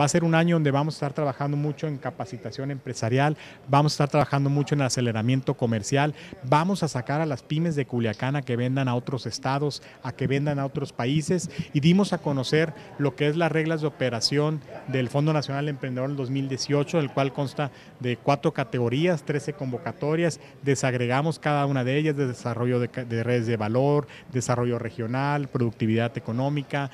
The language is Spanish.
Va a ser un año donde vamos a estar trabajando mucho en capacitación empresarial, vamos a estar trabajando mucho en aceleramiento comercial, vamos a sacar a las pymes de Culiacán a que vendan a otros estados, a que vendan a otros países y dimos a conocer lo que es las reglas de operación del Fondo Nacional de Emprendedor 2018, el cual consta de cuatro categorías, 13 convocatorias, desagregamos cada una de ellas de desarrollo de, redes de valor, desarrollo regional, productividad económica.